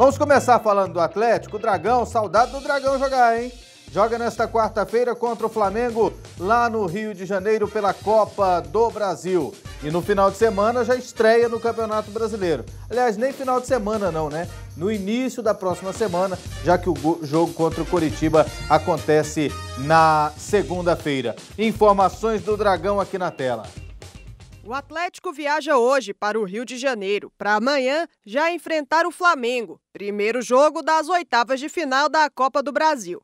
Vamos começar falando do Atlético. Dragão, saudade do Dragão jogar, hein? Joga nesta quarta-feira contra o Flamengo lá no Rio de Janeiro pela Copa do Brasil. E no final de semana já estreia no Campeonato Brasileiro. Aliás, nem final de semana não, né? No início da próxima semana, já que o jogo contra o Coritiba acontece na segunda-feira. Informações do Dragão aqui na tela. O Atlético viaja hoje para o Rio de Janeiro, para amanhã já enfrentar o Flamengo, primeiro jogo das oitavas de final da Copa do Brasil.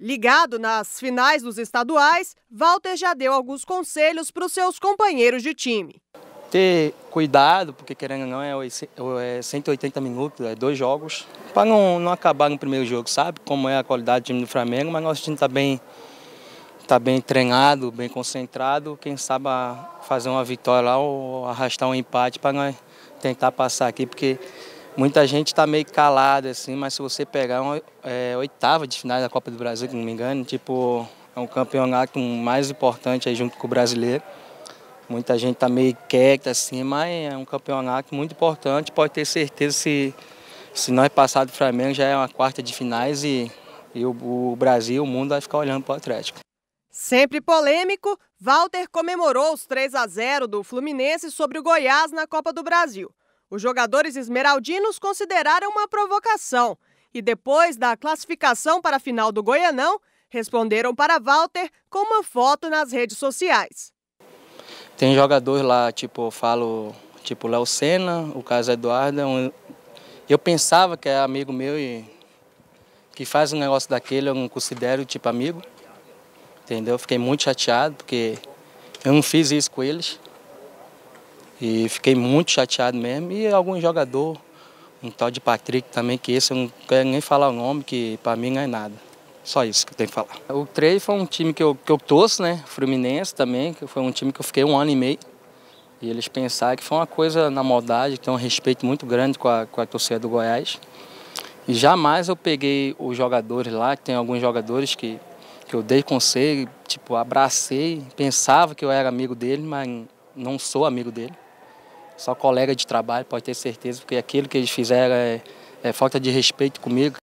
Ligado nas finais dos estaduais, Walter já deu alguns conselhos para os seus companheiros de time. Ter cuidado, porque querendo ou não é 180 é é minutos, é dois jogos, para não, não acabar no primeiro jogo, sabe? Como é a qualidade do time do Flamengo, mas nosso time está bem tá bem treinado, bem concentrado, quem sabe fazer uma vitória lá ou arrastar um empate para nós tentar passar aqui, porque muita gente está meio calada, assim, mas se você pegar uma é, oitava de final da Copa do Brasil, se não me engano, tipo, é um campeonato mais importante aí junto com o brasileiro. Muita gente tá meio quieta assim, mas é um campeonato muito importante. Pode ter certeza se, se nós passar do Flamengo já é uma quarta de finais e, e o, o Brasil, o mundo vai ficar olhando para o Atlético. Sempre polêmico, Walter comemorou os 3 a 0 do Fluminense sobre o Goiás na Copa do Brasil. Os jogadores esmeraldinos consideraram uma provocação e depois da classificação para a final do Goianão, responderam para Walter com uma foto nas redes sociais. Tem jogadores lá, tipo, eu falo, tipo, Léo Senna, o caso Eduardo. É um, eu pensava que é amigo meu e que faz um negócio daquele, eu não considero, tipo, amigo entendeu? Fiquei muito chateado porque eu não fiz isso com eles. E fiquei muito chateado mesmo. E algum jogador, um tal de Patrick também, que esse eu não quero nem falar o nome, que para mim não é nada. Só isso que eu tenho que falar. O Trey foi um time que eu, que eu torço, né? Fluminense também, que foi um time que eu fiquei um ano e meio. E eles pensaram que foi uma coisa na maldade, que tem um respeito muito grande com a, com a torcida do Goiás. E jamais eu peguei os jogadores lá, que tem alguns jogadores que que eu dei conselho, tipo, abracei, pensava que eu era amigo dele, mas não sou amigo dele. Só colega de trabalho, pode ter certeza, porque aquilo que eles fizeram é, é falta de respeito comigo.